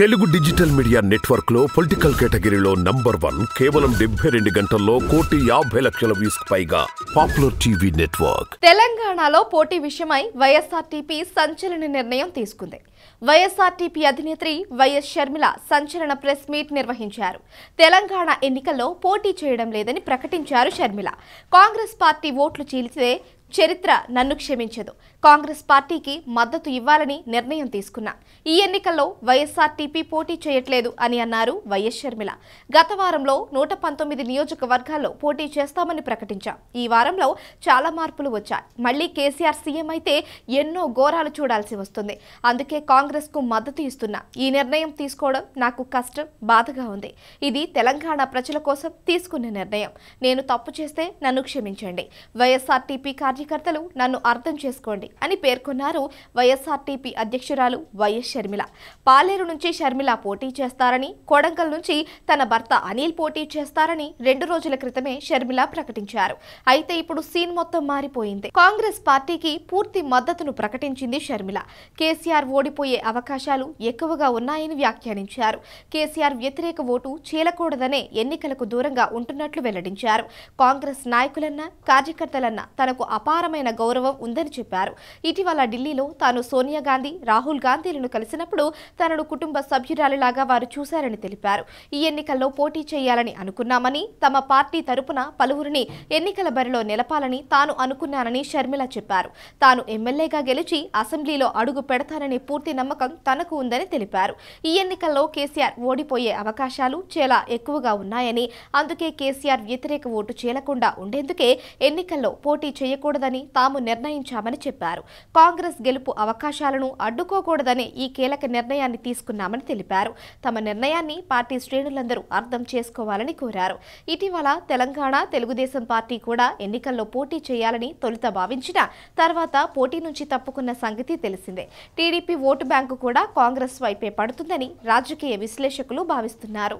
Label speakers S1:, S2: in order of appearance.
S1: Telugu digital media network లో political కేటగిరీలో number one కేవలం డెబ్బై రెండు గంటల్లో కోటి యాభై లక్షల వ్యూస్ పైగా పాపులర్ టీవీ నెట్వర్క్ తెలంగాణలో పోటీ విషయమై వైఎస్ఆర్టీపీ సంచలన నిర్ణయం తీసుకుంది వైఎస్ఆర్టీపీ అధినేత్రి వైఎస్ షర్మిల సంచలన ప్రెస్ మీట్ నిర్వహించారు తెలంగాణ ఎన్నికల్లో పోటీ చేయడం లేదని ప్రకటించారు షర్మిల కాంగ్రెస్ పార్టీ ఓట్లు చీల్చితే చరిత్ర నన్ను క్షమించదు కాంగ్రెస్ పార్టీకి మద్దతు ఇవ్వాలని నిర్ణయం తీసుకున్నా ఈ ఎన్నికల్లో వైఎస్ఆర్టీపీ పోటీ చేయట్లేదు అని అన్నారు వైఎస్ షర్మిల గత వారంలో నూట పంతొమ్మిది నియోజకవర్గాల్లో పోటీ చేస్తామని ప్రకటించాం ఈ వారంలో చాలా మార్పులు వచ్చాయి మళ్లీ కేసీఆర్ సీఎం అయితే ఎన్నో ఘోరాలు చూడాల్సి వస్తుంది అందుకే కాంగ్రెస్ కు మద్దతు ఇస్తున్నా ఈ నిర్ణయం తీసుకోవడం నాకు కష్టం బాధగా ఉంది ఇది తెలంగాణ ప్రజల కోసం తీసుకున్న నిర్ణయం నేను తప్పు చేస్తే నన్ను క్షమించండి వైఎస్ఆర్టీపీ కార్య కార్యకర్తలు నన్ను అర్థం చేసుకోండి అని పేర్కొన్నారు వైఎస్ఆర్టీపీ అధ్యక్షురాలు వైఎస్ షర్మిల పాలేరు నుంచి షర్మిల పోటీ చేస్తారని కొడంగల్ నుంచి తన భర్త అనిల్ పోటీ చేస్తారని రెండు రోజుల క్రితమే షర్మిల ప్రకటించారు అయితే ఇప్పుడు సీన్ మొత్తం మారిపోయింది కాంగ్రెస్ పార్టీకి పూర్తి మద్దతును ప్రకటించింది షర్మిల కేసీఆర్ ఓడిపోయే అవకాశాలు ఎక్కువగా ఉన్నాయని వ్యాఖ్యానించారు కేసీఆర్ వ్యతిరేక ఓటు చీలకూడదనే ఎన్నికలకు దూరంగా ఉంటున్నట్లు వెల్లడించారు కాంగ్రెస్ నాయకులన్నా కార్యకర్తలన్నా తనకు అప అపారమైన గౌరవం ఉందని చెప్పారు ఇటీవల ఢిల్లీలో తాను సోనియా గాంధీ రాహుల్ గాంధీలను కలిసినప్పుడు తనను కుటుంబ సభ్యురాలిలాగా వారు చూశారని తెలిపారు ఈ ఎన్నికల్లో పోటీ చేయాలని అనుకున్నామని తమ పార్టీ తరపున పలువురిని ఎన్నికల బరిలో నిలపాలని తాను అనుకున్నానని షర్మిల చెప్పారు తాను ఎమ్మెల్యేగా గెలిచి అసెంబ్లీలో అడుగు పెడతానని పూర్తి నమ్మకం తనకు ఉందని తెలిపారు ఈ ఎన్నికల్లో కేసీఆర్ ఓడిపోయే అవకాశాలు చాలా ఎక్కువగా ఉన్నాయని అందుకే కేసీఆర్ వ్యతిరేక ఓటు చేయకుండా ఉండేందుకే ఎన్నికల్లో పోటీ చేయకూడదు చేయకూడదని తాము నిర్ణయించామని చెప్పారు కాంగ్రెస్ గెలుపు అవకాశాలను అడ్డుకోకూడదని ఈ కీలక నిర్ణయాన్ని తీసుకున్నామని తెలిపారు తమ నిర్ణయాన్ని పార్టీ శ్రేణులందరూ అర్థం చేసుకోవాలని కోరారు ఇటీవల తెలంగాణ తెలుగుదేశం పార్టీ కూడా ఎన్నికల్లో పోటీ చేయాలని తొలుత భావించిన తర్వాత పోటీ నుంచి తప్పుకున్న సంగతి తెలిసిందే టీడీపీ ఓటు బ్యాంకు కూడా కాంగ్రెస్ వైపే పడుతుందని రాజకీయ విశ్లేషకులు భావిస్తున్నారు